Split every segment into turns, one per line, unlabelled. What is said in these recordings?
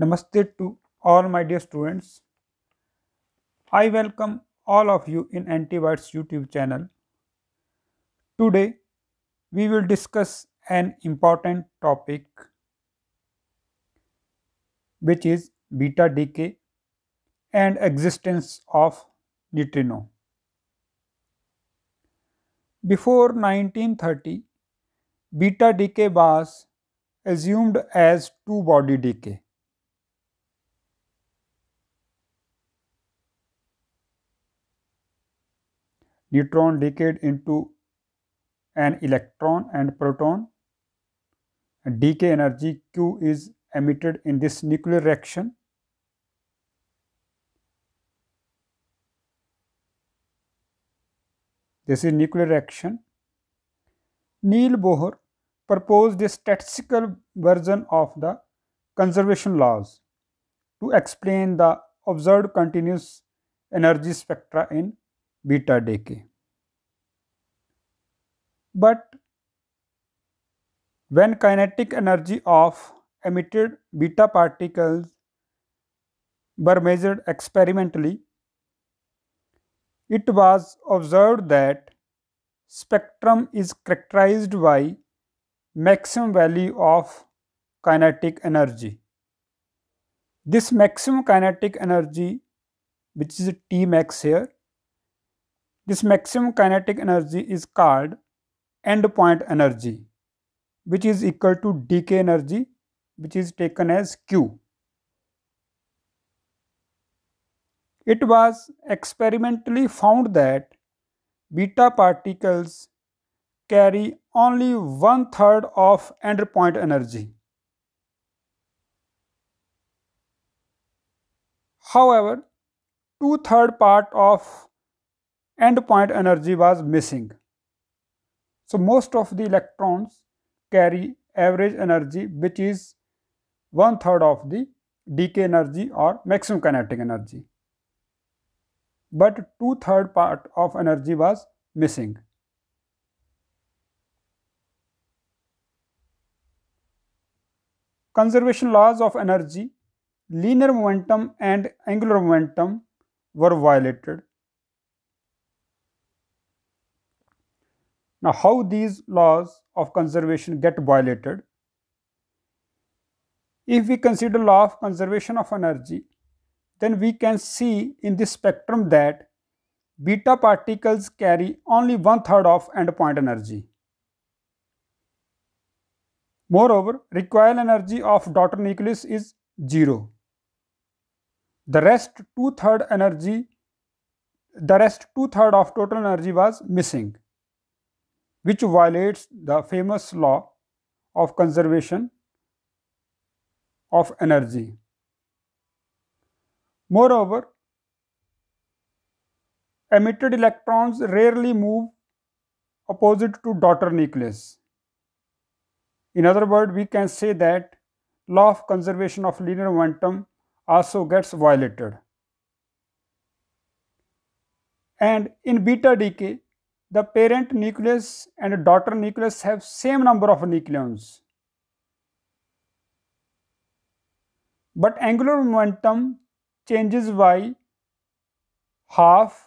Namaste to all my dear students. I welcome all of you in Antivirus YouTube channel. Today we will discuss an important topic which is beta decay and existence of neutrino. Before 1930, beta decay was assumed as two-body decay neutron decayed into an electron and proton. Decay energy Q is emitted in this nuclear reaction. This is nuclear reaction. Neil Bohr proposed a statistical version of the conservation laws to explain the observed continuous energy spectra in beta decay. But when kinetic energy of emitted beta particles were measured experimentally, it was observed that spectrum is characterized by maximum value of kinetic energy. This maximum kinetic energy which is T max here this maximum kinetic energy is called endpoint energy which is equal to dk energy which is taken as q. It was experimentally found that beta particles carry only one third of endpoint energy. However, two third part of end point energy was missing. So most of the electrons carry average energy which is one third of the decay energy or maximum kinetic energy. But two third part of energy was missing. Conservation laws of energy, linear momentum and angular momentum were violated Now, how these laws of conservation get violated? If we consider law of conservation of energy, then we can see in this spectrum that beta particles carry only one third of endpoint energy. Moreover, recoil energy of daughter nucleus is zero. The rest two third energy, the rest two third of total energy was missing which violates the famous law of conservation of energy. Moreover, emitted electrons rarely move opposite to daughter nucleus. In other words, we can say that law of conservation of linear momentum also gets violated. And in beta decay, the parent nucleus and daughter nucleus have same number of nucleons. But angular momentum changes by half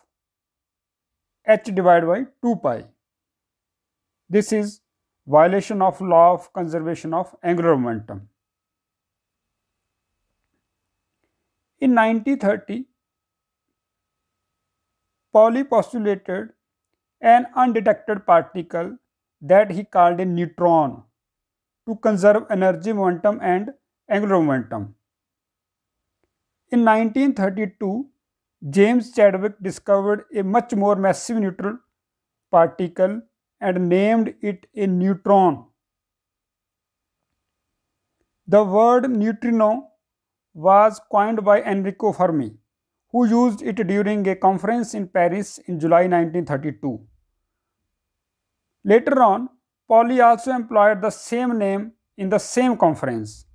h divided by 2 pi. This is violation of law of conservation of angular momentum. In 1930, Pauli postulated an undetected particle that he called a neutron to conserve energy, momentum, and angular momentum. In 1932, James Chadwick discovered a much more massive neutral particle and named it a neutron. The word neutrino was coined by Enrico Fermi, who used it during a conference in Paris in July 1932. Later on, Pauli also employed the same name in the same conference.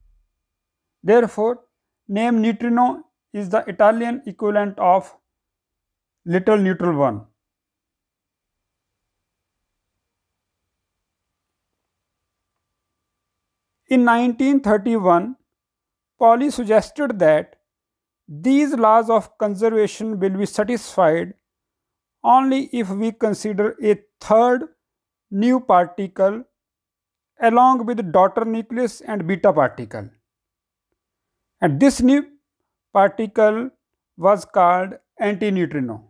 Therefore, name neutrino is the Italian equivalent of little neutral one. In 1931, Pauli suggested that these laws of conservation will be satisfied only if we consider a third new particle along with daughter nucleus and beta particle. And this new particle was called antineutrino.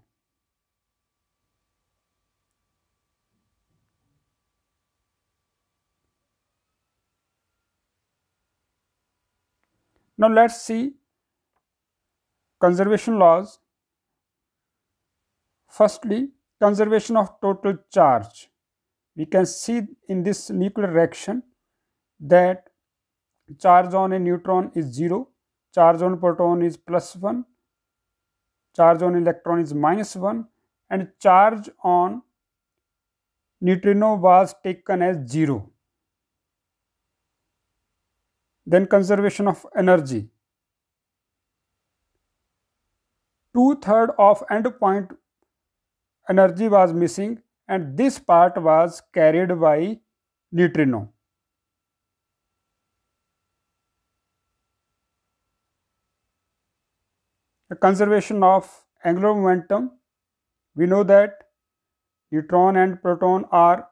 Now let's see conservation laws. Firstly, conservation of total charge we can see in this nuclear reaction that charge on a neutron is 0, charge on proton is plus 1, charge on electron is minus 1 and charge on neutrino was taken as 0. Then conservation of energy. Two-third of endpoint energy was missing and this part was carried by neutrino. The conservation of angular momentum, we know that neutron and proton are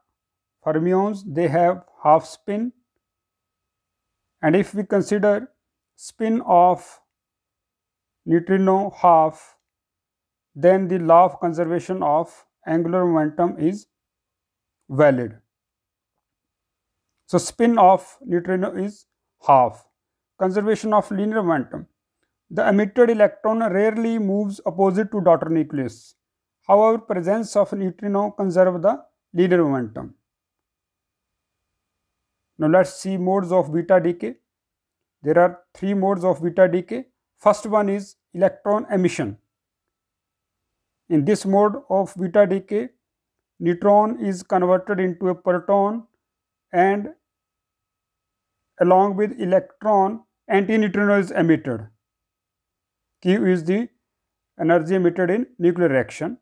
fermions, they have half spin and if we consider spin of neutrino half then the law of conservation of angular momentum is valid. So, spin of neutrino is half. Conservation of linear momentum. The emitted electron rarely moves opposite to daughter nucleus. However, presence of neutrino conserve the linear momentum. Now, let us see modes of beta decay. There are three modes of beta decay. First one is electron emission. In this mode of beta decay, neutron is converted into a proton and along with electron, antineutrino is emitted. Q is the energy emitted in nuclear reaction.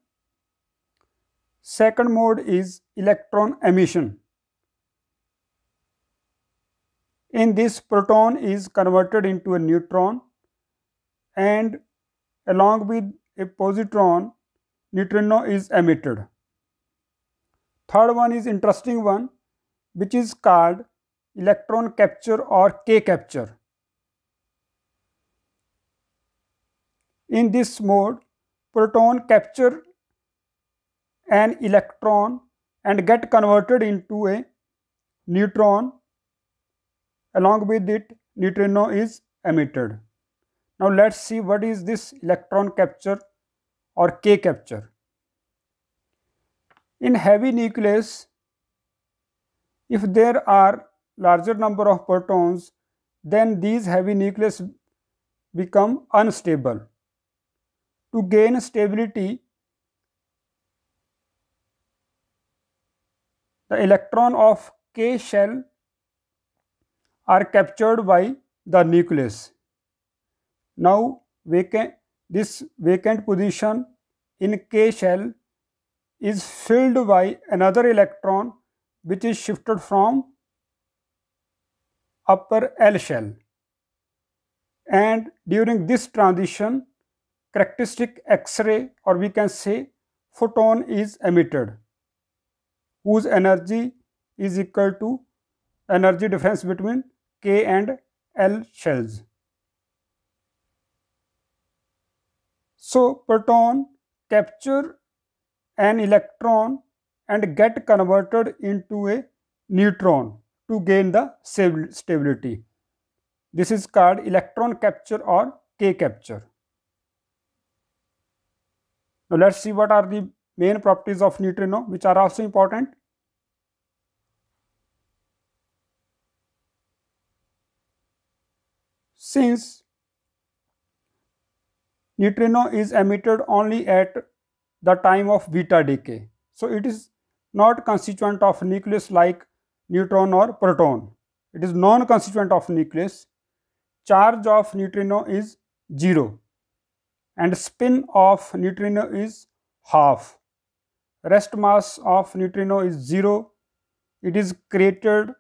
Second mode is electron emission. In this proton is converted into a neutron and along with a positron neutrino is emitted. Third one is interesting one which is called electron capture or K capture. In this mode, proton capture an electron and get converted into a neutron along with it neutrino is emitted. Now let's see what is this electron capture or K capture. In heavy nucleus, if there are larger number of protons, then these heavy nucleus become unstable. To gain stability, the electron of K shell are captured by the nucleus. Now we can this vacant position in K shell is filled by another electron which is shifted from upper L shell. And during this transition, characteristic X-ray or we can say photon is emitted whose energy is equal to energy difference between K and L shells. So, proton capture an electron and get converted into a neutron to gain the stability. This is called electron capture or K capture. Now let's see what are the main properties of neutrino which are also important. Since neutrino is emitted only at the time of beta decay. So it is not constituent of nucleus like neutron or proton. It is non-constituent of nucleus. Charge of neutrino is 0 and spin of neutrino is half. Rest mass of neutrino is 0. It is created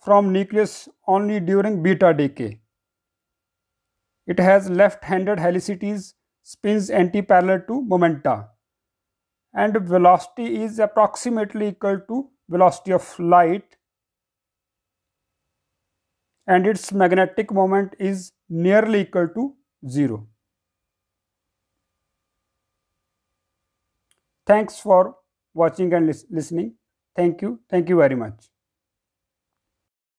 from nucleus only during beta decay. It has left-handed helicities spins anti-parallel to momenta and velocity is approximately equal to velocity of light and its magnetic moment is nearly equal to 0. Thanks for watching and lis listening. Thank you. Thank you very much.